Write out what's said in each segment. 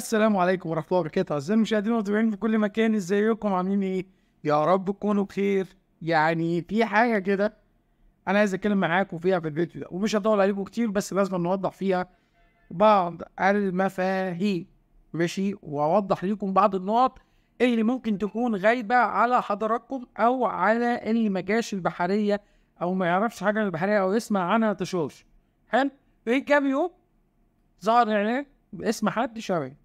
السلام عليكم ورحمه الله وبركاته اعزائي المشاهدين والمتابعين في كل مكان ازيكم عاملين ايه يا رب تكونوا بخير يعني في حاجه كده انا عايز اتكلم معاكم فيها في الفيديو ده ومش هطول عليكم كتير بس لازم نوضح فيها بعض المفاهيم ماشي واوضح لكم بعض النقط اللي ممكن تكون غايبه على حضراتكم او على اللي ما جاش البحريه او ما يعرفش حاجه عن البحريه او يسمع عنها تشوش حلو في كام يوم ظهر اعلان باسم حد شبهي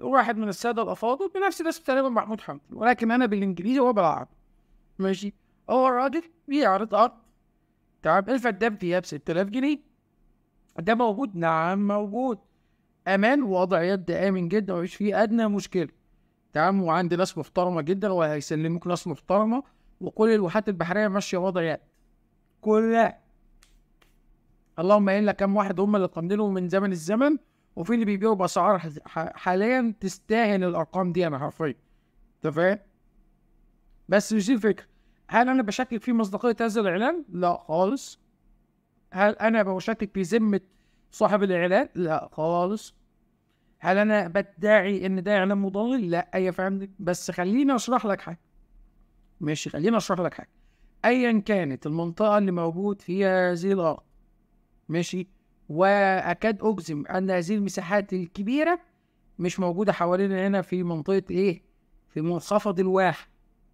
واحد من الساده الافاضل بنفس نفس تقريبا محمود حمدي ولكن انا بالانجليزي وهو بالعربي ماشي هو الراجل بيعرض ارض تمام الفدان فيها ب 6000 جنيه ده موجود نعم موجود امان ووضع يد امن جدا ومفيش فيه ادنى مشكله تمام وعندي ناس محترمه جدا وهيسلموك ناس محترمه وكل الواحات البحريه ماشيه وضع يد كلها اللهم الا كم واحد هم اللي قامدينهم من زمن الزمن وفي اللي بيبيعوا باسعار حاليا تستاهل الارقام دي انا حرفيا انت فاهم بس مش دي الفكره هل انا بشكك في مصداقيه هذا الاعلان لا خالص هل انا بشكك في ذمه صاحب الاعلان لا خالص هل انا بدعي ان ده اعلان مضلل لا يا أيوة فندم بس خليني اشرح لك حاجه ماشي خليني اشرح لك حاجه ايا كانت المنطقه اللي موجود فيها هذه الارض ماشي واكاد اجزم ان هذه المساحات الكبيره مش موجوده حوالينا هنا في منطقه ايه في منخفض الواحه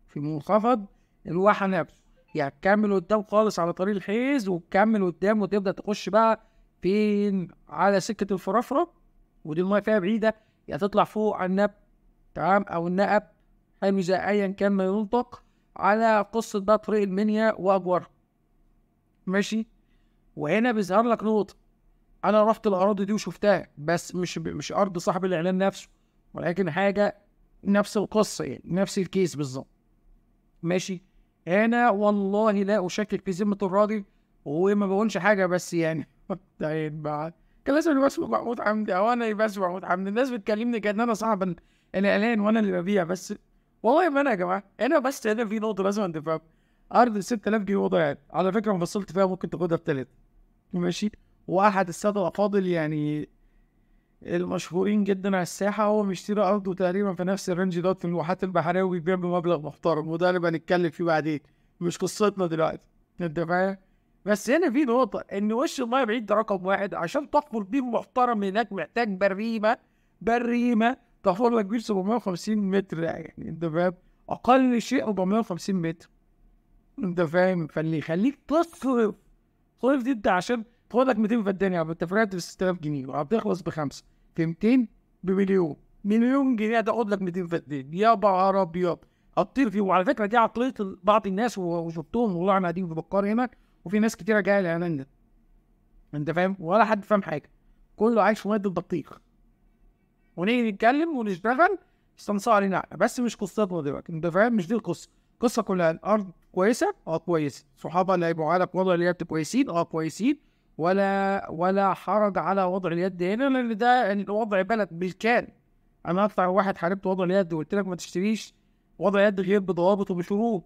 في منخفض الواحه نفسه يعني تكمل قدام خالص على طريق الحيز وتكمل قدام وتبدا تخش بقى فين على سكه الفرافره ودي المايه فيها بعيده يا تطلع فوق على النب تمام او النقب حلو ايا كان ما ينطق على قصه بقى طريق المنيا واجوارها ماشي وهنا بيظهر لك نقطه انا رحت الاراضي دي وشفتها بس مش مش ارض صاحب الاعلان نفسه ولكن حاجه نفس القصه يعني نفس الكيس بالظبط ماشي انا والله لا اشكك في ذمه الراضي وما بقولش حاجه بس يعني طيب بعد كان لازم يبقى اسمه محمود حمدي او انا يبقى اسمه محمود حمدي الناس بتكلمني كان انا صاحب الاعلان وانا اللي ببيع بس والله ما انا يا جماعه انا بس هنا في نقطه لازم تفهم ارض 6000 جنيه وضعت على فكره ما فصلت فيها ممكن تاخدها ثلاثه ماشي واحد السادة الأفاضل يعني المشهورين جدا على الساحة هو بيشتري أرضه تقريبا في نفس الرينج دوت في الواحات البحرية وبيبيع بمبلغ محترم وده اللي هنتكلم فيه بعدين مش قصتنا دلوقتي أنت فاهم؟ بس هنا في نقطة إن وش الماية بعيد ده رقم واحد عشان تحفر بيه محترم هناك محتاج بريمة بريمة تحفر لك بيه 750 متر يعني أنت فاهم؟ أقل شيء 450 متر أنت فاهم؟ فاللي يخليك تصرف صرف دي أنت عشان خد لك 200 فدان يا عم انت ب 6000 جنيه وهتخلص بخمسه في 200 بمليون مليون جنيه ده خد لك 200 فدان يا بقى ابيض هتطير فيه وعلى فكره دي عقليه بعض الناس وشفتهم والله انا قاعدين في بكار هنا وفي ناس كتيره جايه الاعلان ده انت فاهم ولا حد فاهم حاجه كله عايش في مد البطيخ ونيجي نتكلم ونشتغل استنصار علينا بس مش قصتنا دلوقتي انت فاهم مش دي القصه القصه كلها الارض كويسه اه كويسه صحابها اللي هيبقوا على وضع اللي كويسين اه كويسين ولا ولا حرج على وضع اليد هنا لان ده وضع بلد بالكان انا اكثر واحد حاربت وضع اليد وقلت لك ما تشتريش وضع يد غير بضوابط وبشروط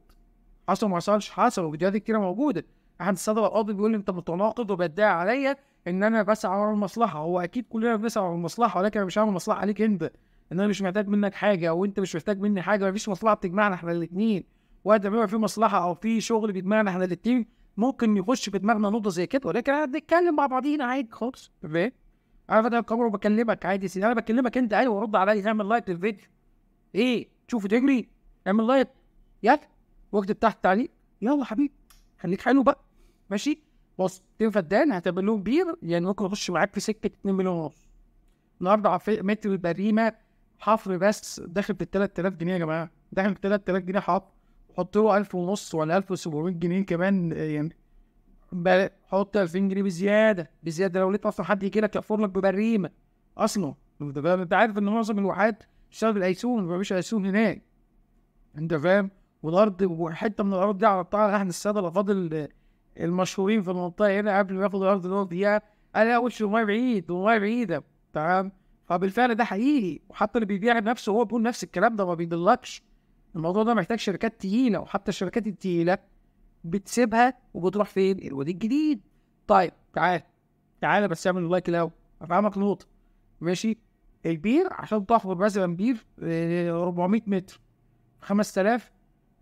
حصل ما حصلش حصل وفيديوهات كتيره موجوده احد الصدر القاضي بيقول لي انت متناقض وبتدعي عليا ان انا بسعى ورا المصلحه هو اكيد كلنا بنسعى ورا المصلحه ولكن انا مش هعمل مصلحه عليك انت ان انا مش محتاج منك حاجه وانت مش محتاج مني حاجه مفيش مصلحه بتجمعنا احنا الاثنين وقت ما في مصلحه او في شغل بيجمعنا احنا الاثنين ممكن يخش في دماغنا نقطه زي كده ولكن احنا بنتكلم مع بعضينا عادي خالص تمام انا فاتح الكاميرا وبكلمك عادي سيدي انا بكلمك انت ايوه ورد عليا اعمل لايك للفيديو ايه تشوفه تجري اعمل لايك يلا واكتب تحت تعليق يلا حبيبي خليك حلو بقى ماشي بص تيم فدان هتعمل لهم بير يعني ممكن اخش معاك في سكه 2 مليون ونص النهارده عفريت متر البريمه حفر بس داخل بال 3000 جنيه يا جماعه داخل بال 3000 جنيه حفر حط له 1000 ونص ولا 1700 جنيه كمان آه، يعني حط 2000 جنيه بزياده بزياده لو لقيت اصلا حد يجي لك يقفر لك ببريمه اصلا انت فاهم انت عارف ان معظم الواحات بتشتغل بالايسون مفيش ايسون هناك انت فاهم والارض وحته من الارض دي عرضتها احد الساده الافاضل المشهورين في المنطقه هنا قبل ما ياخد الارض اللي هو فيها انا وش المايه بعيد والمايه بعيده تمام فبالفعل ده حقيقي وحتى اللي بيبيع نفسه هو بيقول نفس الكلام ده ما بيدلكش الموضوع ده محتاج شركات تقيله وحتى الشركات التقيله بتسيبها وبتروح فين؟ الوادي الجديد. طيب تعال تعال بس اعمل لايك الاول افهمك نقطه ماشي البير عشان تحفر مثلا بير 400 آه، متر 5000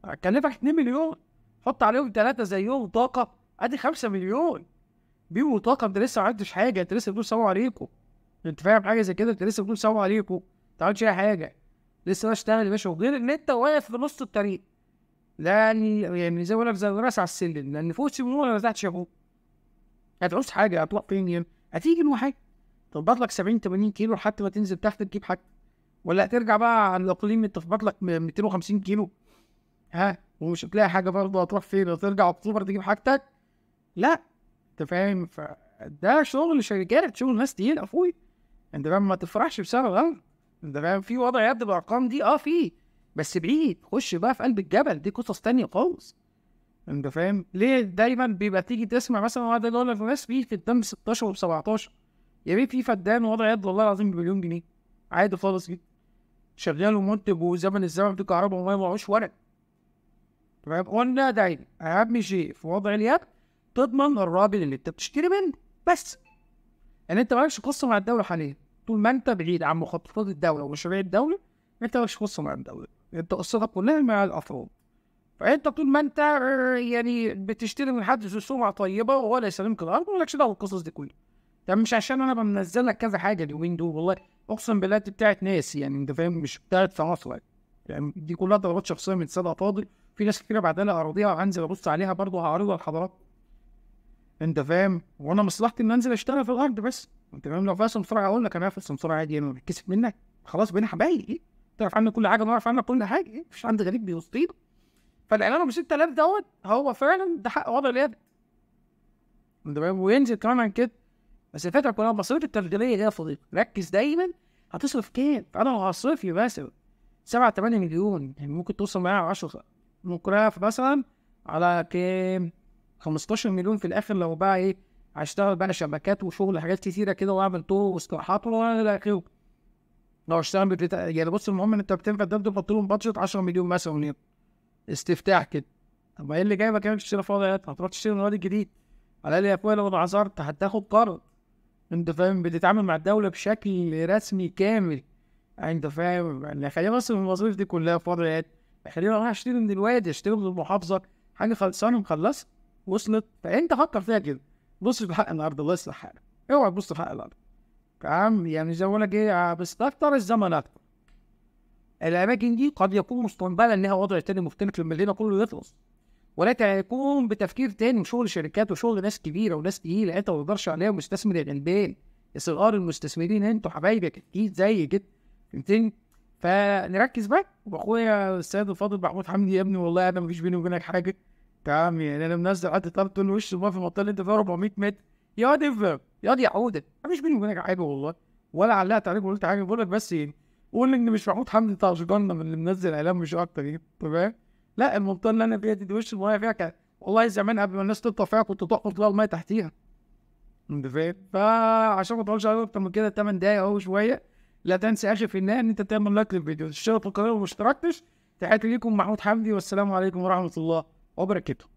هتكلفك 2 مليون حط عليهم ثلاثه زيهم طاقه ادي 5 مليون بير وطاقه انت لسه ما عملتش حاجه انت لسه بتقول سلام عليكم انت فاهم حاجه زي كده انت لسه بتقول سلام عليكم ما عملتش اي حاجه لسه ماشي يا باشا وغير ان انت واقف في نص الطريق يعني يعني زي ما لك زي راس على السلم لان فوق السلم ما فتحتش اهو هتعوز حاجه فين يعني هتيجي حاجه تظبط لك 70 80 كيلو لحد ما تنزل تحت تجيب حاجه ولا هترجع بقى على الاقليم تظبط لك 250 كيلو ها ومش هتلاقي حاجه برضه هتروح فين هترجع اكتوبر تجيب حاجتك لا انت فاهم فده شغل شركات شغل ناس تقيله اخوي انت فاهم ما تفرحش بسبب غلط انت فاهم في يد بالارقام دي اه في بس بعيد خش بقى في قلب الجبل دي قصص تانية خالص انت فاهم ليه دايما بيبقى تيجي تسمع مثلا واحد يقول لك ناس في قدام 16 و17 يا بيه في فدان وضع يد والله العظيم بمليون جنيه عادي خالص جدا شغال ومنتج وزمن الزمن في كهرباء وما معهوش ورق تمام قلنا دايما اهم شيء في وضع اليد تضمن الراجل اللي انت بتشتري منه بس يعني انت مالكش قصه مع الدوله حاليا طول ما انت بعيد عن مخططات الدوله ومشاريع الدوله انت مش قصه مع الدوله انت قصتك كلها مع الافراد فانت طول ما انت يعني بتشتري من حد ذو سمعه طيبه وهو لا يسلمك الارض مالكش دعوه بالقصص دي كلها ده مش عشان انا بنزل لك كذا حاجه اليومين دول والله اقسم بالله دي بتاعت ناس يعني انت فاهم مش بتاعت فرنسا يعني دي كلها ضربات شخصيه من ساده فاضل في ناس كتير بعدها لها اراضيها وهنزل ابص عليها برضه هعرضها لحضراتكم انت فاهم وانا مصلحتي ان انزل اشتغل في الارض بس تمام لو فيها سمسرة اقول لك انا في السمسرة عادي انا يعني بتكسف منك خلاص بقينا حبايب ايه تعرف عنك كل حاجه انا اعرف عنك كل حاجه ايه مفيش حد غريب بيوصينا فالاعلان ب 6000 دوت هو فعلا ده حق وضع اليد تمام وينزل كمان عن كده بس الفكره كلها مصاريف التشغيليه دي يا صديقي ركز دايما هتصرف كام انا لو هصرف لي مثلا 7 8 مليون يعني ممكن توصل معايا 10 ممكن مثلا على كام 15 مليون في الاخر لو باع ايه هشتغل بقى شبكات وشغل حاجات كتيره كده واعمل طرق واستراحات والى اخره لو هشتغل بتاع يعني بص المهم ان انت بتنفع ده تحط لهم بادجت 10 مليون مثلا يعني استفتاح كده طب ايه اللي جايبك انك تشتري في هتروح تشتري نوادي جديد على الاقل يا اخويا لو اتعذرت هتاخد قرض انت فاهم بتتعامل مع الدوله بشكل رسمي كامل انت فاهم يعني خلينا بس من الوظائف دي كلها في وضعيات خلينا اروح اشتري من الوادي اشتري من المحافظه حاجه خلصانه مخلصه وصلت فانت فكر فيها كده بص في حق الارض الله يصلح حالك اوعى تبص في حق الارض تمام يعني زي ما بقول لك ايه آه، بس اكتر الزمن اكتر الاماكن دي قد يكون مستقبلا انها وضع تاني مختلف لما الليله كله يخلص ولكن هيكون بتفكير تاني وشغل شركات وشغل ناس كبيره وناس تقيله انت ما تقدرش عليها مستثمر الغلبان صغار المستثمرين انتوا حبايبك اكيد زي كده فهمتني فنركز بقى واخويا السيد الفاضل محمود حمدي يا ابني والله انا مفيش بيني وبينك حاجه تمام يعني انا منزل حد طرد له وش ما في المنطقه اللي انت فيها 400 متر يا افهم يا دي عوده انا مش بيني وبينك حاجه والله ولا علقت عليك وقلت حاجه بقول لك بس يعني قول ان مش محمود حمدي بتاع من اللي منزل اعلان مش اكتر يعني تمام لا المنطقه اللي انا فيها دي وش المايه فيها كان والله زمان قبل ما الناس تطلع فيها كنت تحفر تلاقي المايه تحتيها انت فاهم فعشان ما عليك اكتر من كده 8 دقايق اهو شويه لا تنسى اخر في النهايه ان انت تعمل لايك للفيديو تشترك في القناه وما اشتركتش تحياتي ليكم محمود حمدي والسلام عليكم ورحمه الله Obra que tú.